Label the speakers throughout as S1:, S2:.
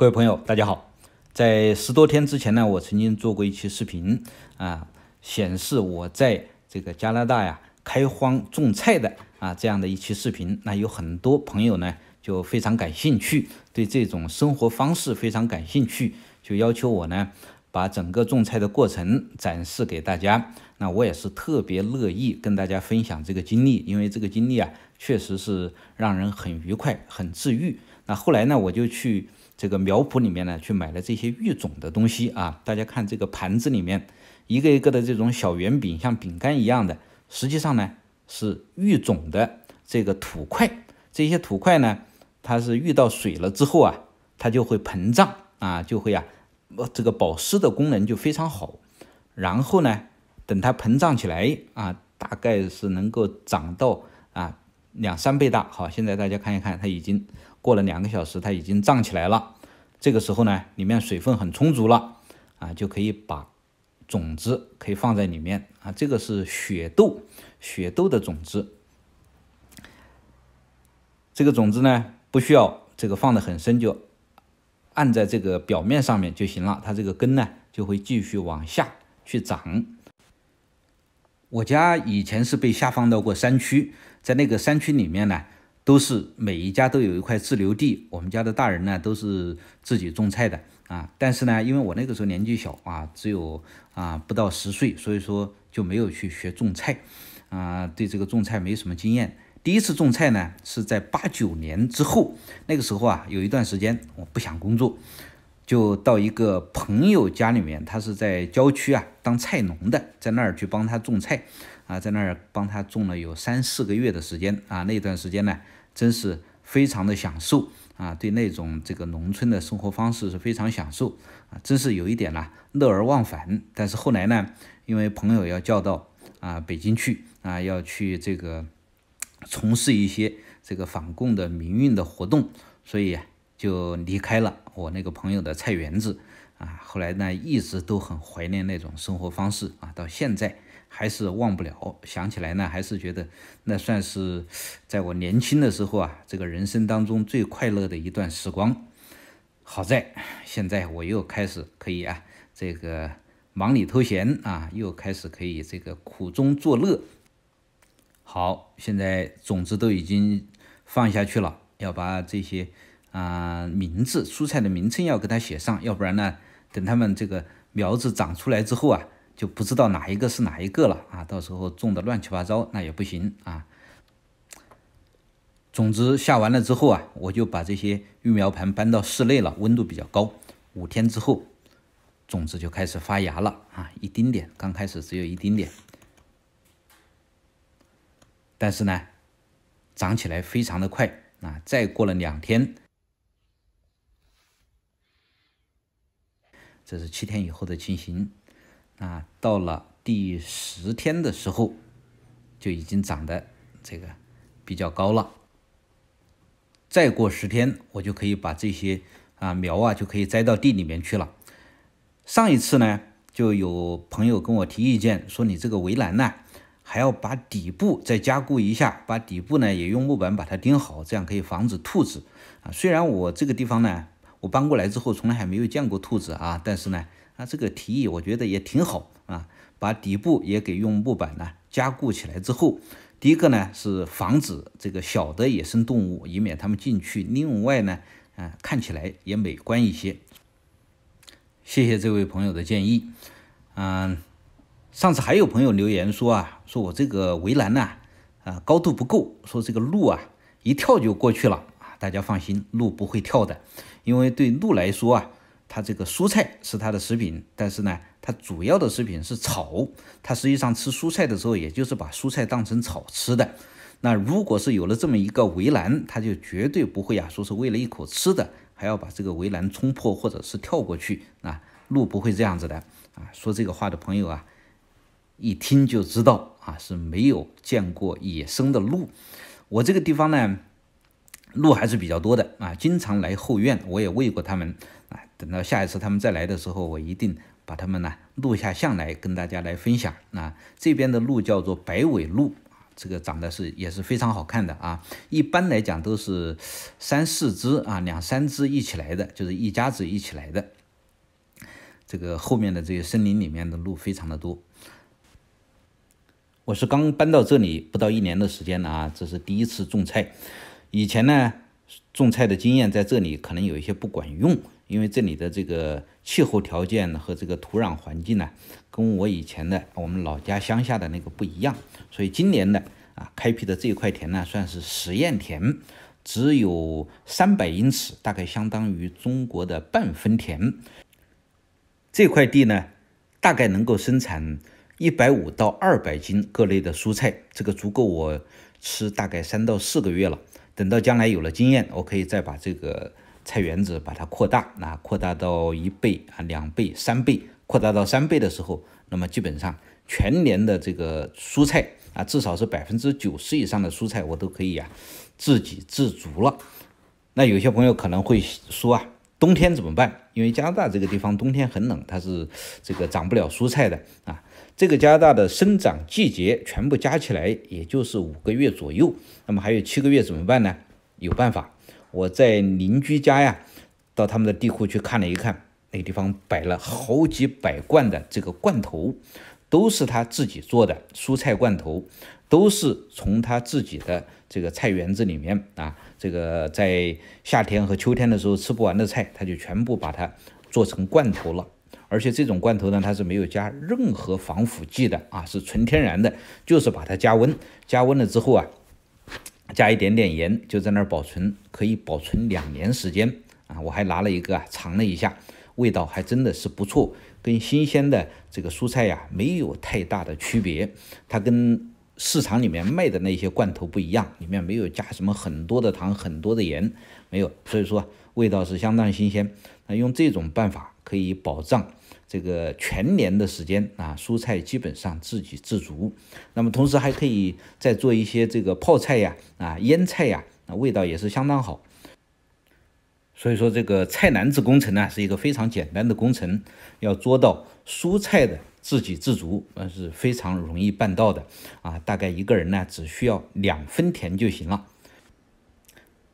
S1: 各位朋友，大家好！在十多天之前呢，我曾经做过一期视频啊，显示我在这个加拿大呀开荒种菜的啊这样的一期视频。那有很多朋友呢就非常感兴趣，对这种生活方式非常感兴趣，就要求我呢把整个种菜的过程展示给大家。那我也是特别乐意跟大家分享这个经历，因为这个经历啊确实是让人很愉快、很治愈。那后来呢，我就去。这个苗圃里面呢，去买了这些育种的东西啊。大家看这个盘子里面，一个一个的这种小圆饼，像饼干一样的，实际上呢是育种的这个土块。这些土块呢，它是遇到水了之后啊，它就会膨胀啊，就会啊，这个保湿的功能就非常好。然后呢，等它膨胀起来啊，大概是能够长到啊两三倍大。好，现在大家看一看，它已经。过了两个小时，它已经胀起来了。这个时候呢，里面水分很充足了啊，就可以把种子可以放在里面啊。这个是雪豆，雪豆的种子。这个种子呢，不需要这个放的很深，就按在这个表面上面就行了。它这个根呢，就会继续往下去长。我家以前是被下放到过山区，在那个山区里面呢。都是每一家都有一块自留地，我们家的大人呢都是自己种菜的啊。但是呢，因为我那个时候年纪小啊，只有啊不到十岁，所以说就没有去学种菜啊，对这个种菜没什么经验。第一次种菜呢是在八九年之后，那个时候啊有一段时间我不想工作，就到一个朋友家里面，他是在郊区啊当菜农的，在那儿去帮他种菜。啊，在那儿帮他种了有三四个月的时间啊，那段时间呢，真是非常的享受啊，对那种这个农村的生活方式是非常享受啊，真是有一点呢乐而忘返。但是后来呢，因为朋友要叫到啊北京去啊，要去这个从事一些这个反共的民运的活动，所以就离开了我那个朋友的菜园子啊。后来呢，一直都很怀念那种生活方式啊，到现在。还是忘不了，想起来呢，还是觉得那算是在我年轻的时候啊，这个人生当中最快乐的一段时光。好在现在我又开始可以啊，这个忙里偷闲啊，又开始可以这个苦中作乐。好，现在种子都已经放下去了，要把这些啊名字、蔬菜的名称要给它写上，要不然呢，等它们这个苗子长出来之后啊。就不知道哪一个是哪一个了啊！到时候种的乱七八糟，那也不行啊。种子下完了之后啊，我就把这些育苗盆搬到室内了，温度比较高。五天之后，种子就开始发芽了啊！一丁点，刚开始只有一丁点，但是呢，长起来非常的快啊！再过了两天，这是七天以后的情形。啊，到了第十天的时候，就已经长得这个比较高了。再过十天，我就可以把这些啊苗啊，就可以栽到地里面去了。上一次呢，就有朋友跟我提意见，说你这个围栏呢，还要把底部再加固一下，把底部呢也用木板把它钉好，这样可以防止兔子啊。虽然我这个地方呢，我搬过来之后，从来还没有见过兔子啊，但是呢。他这个提议我觉得也挺好啊，把底部也给用木板呢加固起来之后，第一个呢是防止这个小的野生动物，以免它们进去。另外呢，啊，看起来也美观一些。谢谢这位朋友的建议。嗯，上次还有朋友留言说啊，说我这个围栏呢，啊，高度不够，说这个鹿啊一跳就过去了啊。大家放心，鹿不会跳的，因为对鹿来说啊。它这个蔬菜是它的食品，但是呢，它主要的食品是草。它实际上吃蔬菜的时候，也就是把蔬菜当成草吃的。那如果是有了这么一个围栏，它就绝对不会啊，说是为了一口吃的，还要把这个围栏冲破或者是跳过去啊。鹿不会这样子的啊。说这个话的朋友啊，一听就知道啊，是没有见过野生的鹿。我这个地方呢，鹿还是比较多的啊，经常来后院，我也喂过它们啊。等到下一次他们再来的时候，我一定把他们呢录下像来跟大家来分享。那这边的鹿叫做白尾鹿，这个长得是也是非常好看的啊。一般来讲都是三四只啊，两三只一起来的，就是一家子一起来的。这个后面的这些森林里面的鹿非常的多。我是刚搬到这里不到一年的时间呢啊，这是第一次种菜，以前呢种菜的经验在这里可能有一些不管用。因为这里的这个气候条件和这个土壤环境呢，跟我以前的我们老家乡下的那个不一样，所以今年的啊开辟的这块田呢，算是实验田，只有三百英尺，大概相当于中国的半分田。这块地呢，大概能够生产一百五到二百斤各类的蔬菜，这个足够我吃大概三到四个月了。等到将来有了经验，我可以再把这个。菜园子把它扩大，那扩大到一倍啊、两倍、三倍，扩大到三倍的时候，那么基本上全年的这个蔬菜啊，至少是百分之九十以上的蔬菜我都可以啊自给自足了。那有些朋友可能会说啊，冬天怎么办？因为加拿大这个地方冬天很冷，它是这个长不了蔬菜的啊。这个加拿大的生长季节全部加起来也就是五个月左右，那么还有七个月怎么办呢？有办法。我在邻居家呀，到他们的地库去看了一看，那个地方摆了好几百罐的这个罐头，都是他自己做的蔬菜罐头，都是从他自己的这个菜园子里面啊，这个在夏天和秋天的时候吃不完的菜，他就全部把它做成罐头了。而且这种罐头呢，它是没有加任何防腐剂的啊，是纯天然的，就是把它加温，加温了之后啊。加一点点盐，就在那儿保存，可以保存两年时间啊！我还拿了一个尝了一下，味道还真的是不错，跟新鲜的这个蔬菜呀没有太大的区别。它跟市场里面卖的那些罐头不一样，里面没有加什么很多的糖、很多的盐，没有，所以说味道是相当新鲜。那用这种办法可以保障。这个全年的时间啊，蔬菜基本上自给自足。那么同时还可以再做一些这个泡菜呀、啊腌菜呀，啊，味道也是相当好。所以说这个菜篮子工程呢，是一个非常简单的工程。要做到蔬菜的自给自足，那是非常容易办到的啊。大概一个人呢只需要两分田就行了，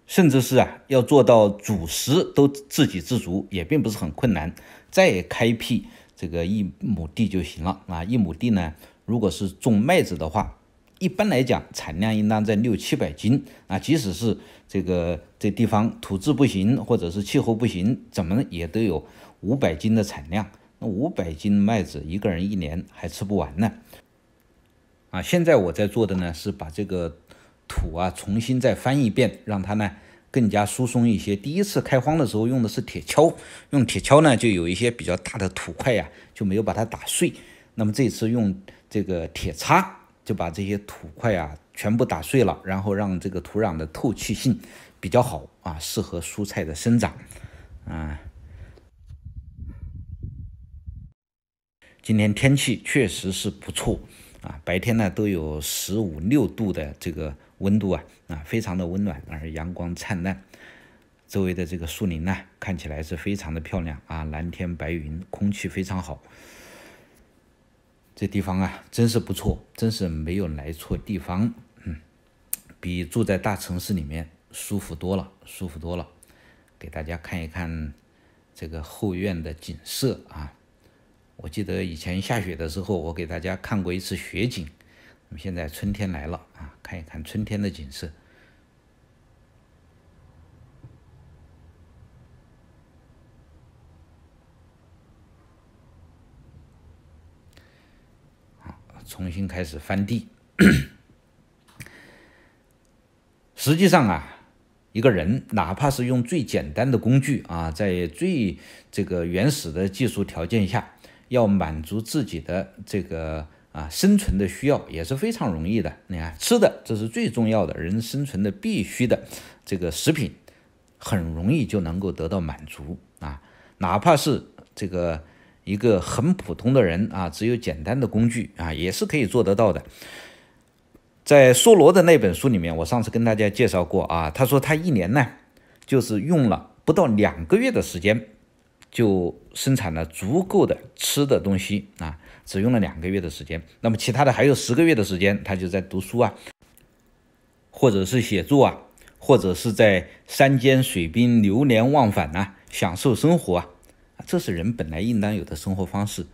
S1: 甚至是啊要做到主食都自给自足，也并不是很困难。再开辟这个一亩地就行了啊！一亩地呢，如果是种麦子的话，一般来讲产量应当在六七百斤。啊，即使是这个这地方土质不行，或者是气候不行，怎么也都有五百斤的产量。那五百斤麦子，一个人一年还吃不完呢。啊，现在我在做的呢，是把这个土啊重新再翻一遍，让它呢。更加疏松一些。第一次开荒的时候用的是铁锹，用铁锹呢就有一些比较大的土块呀，就没有把它打碎。那么这次用这个铁叉，就把这些土块啊全部打碎了，然后让这个土壤的透气性比较好啊，适合蔬菜的生长啊。今天天气确实是不错啊，白天呢都有十五六度的这个。温度啊啊，非常的温暖，而阳光灿烂，周围的这个树林呢，看起来是非常的漂亮啊，蓝天白云，空气非常好。这地方啊，真是不错，真是没有来错地方。嗯，比住在大城市里面舒服多了，舒服多了。给大家看一看这个后院的景色啊。我记得以前下雪的时候，我给大家看过一次雪景。现在春天来了啊。看一看春天的景色。重新开始翻地。实际上啊，一个人哪怕是用最简单的工具啊，在最这个原始的技术条件下，要满足自己的这个。啊，生存的需要也是非常容易的。你看，吃的这是最重要的，人生存的必须的这个食品，很容易就能够得到满足啊。哪怕是这个一个很普通的人啊，只有简单的工具啊，也是可以做得到的。在梭罗的那本书里面，我上次跟大家介绍过啊，他说他一年呢，就是用了不到两个月的时间，就生产了足够的吃的东西啊。只用了两个月的时间，那么其他的还有十个月的时间，他就在读书啊，或者是写作啊，或者是在山间水滨流连忘返啊，享受生活啊，这是人本来应当有的生活方式。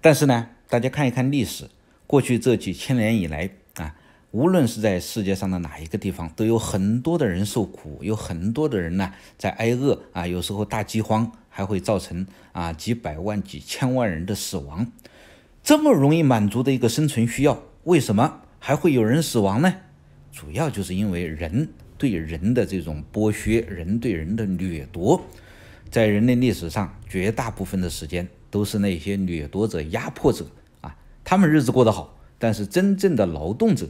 S1: 但是呢，大家看一看历史，过去这几千年以来啊，无论是在世界上的哪一个地方，都有很多的人受苦，有很多的人呢在挨饿啊，有时候大饥荒还会造成啊几百万、几千万人的死亡。这么容易满足的一个生存需要，为什么还会有人死亡呢？主要就是因为人对人的这种剥削，人对人的掠夺。在人类历史上，绝大部分的时间都是那些掠夺者、压迫者啊，他们日子过得好，但是真正的劳动者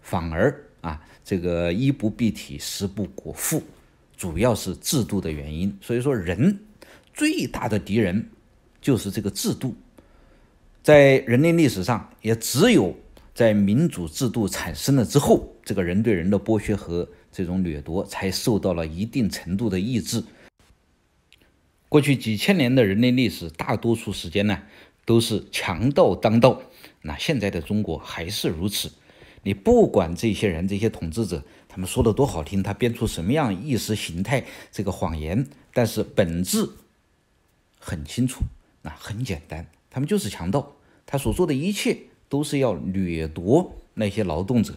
S1: 反而啊，这个衣不蔽体，食不果腹，主要是制度的原因。所以说，人最大的敌人就是这个制度。在人类历史上，也只有在民主制度产生了之后，这个人对人的剥削和这种掠夺才受到了一定程度的抑制。过去几千年的人类历史，大多数时间呢都是强盗当道。那现在的中国还是如此。你不管这些人、这些统治者，他们说的多好听，他编出什么样意识形态这个谎言，但是本质很清楚，那很简单。他们就是强盗，他所做的一切都是要掠夺那些劳动者。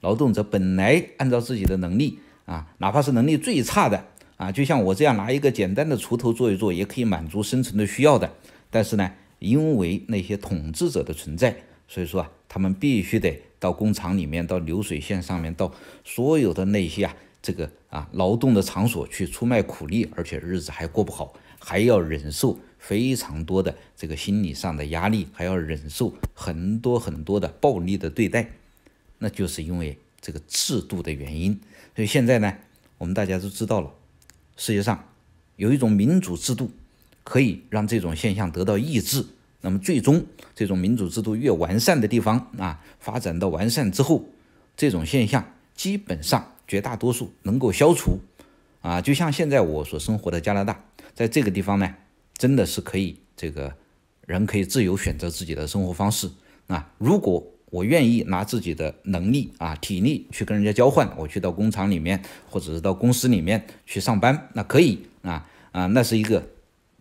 S1: 劳动者本来按照自己的能力啊，哪怕是能力最差的啊，就像我这样拿一个简单的锄头做一做，也可以满足生存的需要的。但是呢，因为那些统治者的存在，所以说啊，他们必须得到工厂里面、到流水线上面、到所有的那些啊，这个啊劳动的场所去出卖苦力，而且日子还过不好，还要忍受。非常多的这个心理上的压力，还要忍受很多很多的暴力的对待，那就是因为这个制度的原因。所以现在呢，我们大家都知道了，世界上有一种民主制度，可以让这种现象得到抑制。那么最终，这种民主制度越完善的地方啊，发展到完善之后，这种现象基本上绝大多数能够消除。啊，就像现在我所生活的加拿大，在这个地方呢。真的是可以，这个人可以自由选择自己的生活方式。啊，如果我愿意拿自己的能力啊、体力去跟人家交换，我去到工厂里面或者是到公司里面去上班，那可以啊啊，那是一个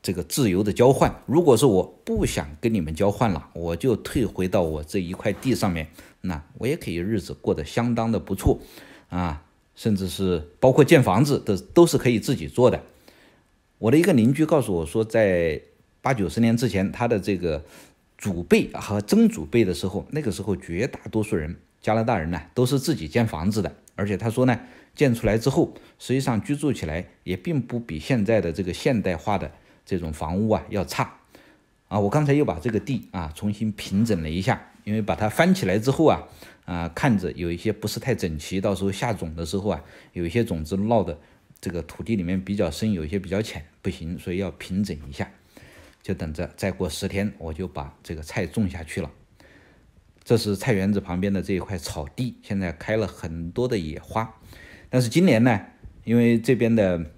S1: 这个自由的交换。如果是我不想跟你们交换了，我就退回到我这一块地上面，那我也可以日子过得相当的不错啊，甚至是包括建房子的都是可以自己做的。我的一个邻居告诉我说，在八九十年之前，他的这个祖辈和曾祖辈的时候，那个时候绝大多数人，加拿大人呢都是自己建房子的，而且他说呢，建出来之后，实际上居住起来也并不比现在的这个现代化的这种房屋啊要差。啊，我刚才又把这个地啊重新平整了一下，因为把它翻起来之后啊，啊看着有一些不是太整齐，到时候下种的时候啊，有一些种子落的这个土地里面比较深，有一些比较浅。不行，所以要平整一下，就等着再过十天，我就把这个菜种下去了。这是菜园子旁边的这一块草地，现在开了很多的野花。但是今年呢，因为这边的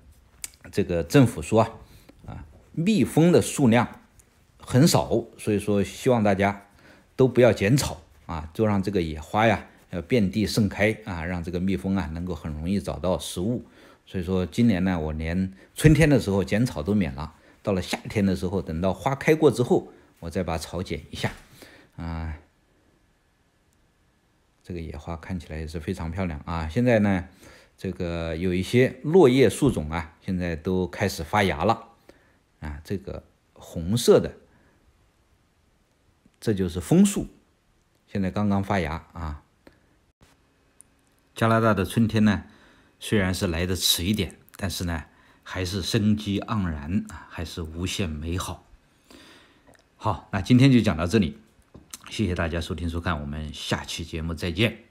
S1: 这个政府说啊，蜜蜂的数量很少，所以说希望大家都不要剪草啊，就让这个野花呀要遍地盛开啊，让这个蜜蜂啊能够很容易找到食物。所以说今年呢，我连春天的时候剪草都免了。到了夏天的时候，等到花开过之后，我再把草剪一下。啊，这个野花看起来也是非常漂亮啊。现在呢，这个有一些落叶树种啊，现在都开始发芽了。啊，这个红色的，这就是枫树，现在刚刚发芽啊。加拿大的春天呢？虽然是来的迟一点，但是呢，还是生机盎然啊，还是无限美好。好，那今天就讲到这里，谢谢大家收听收看，我们下期节目再见。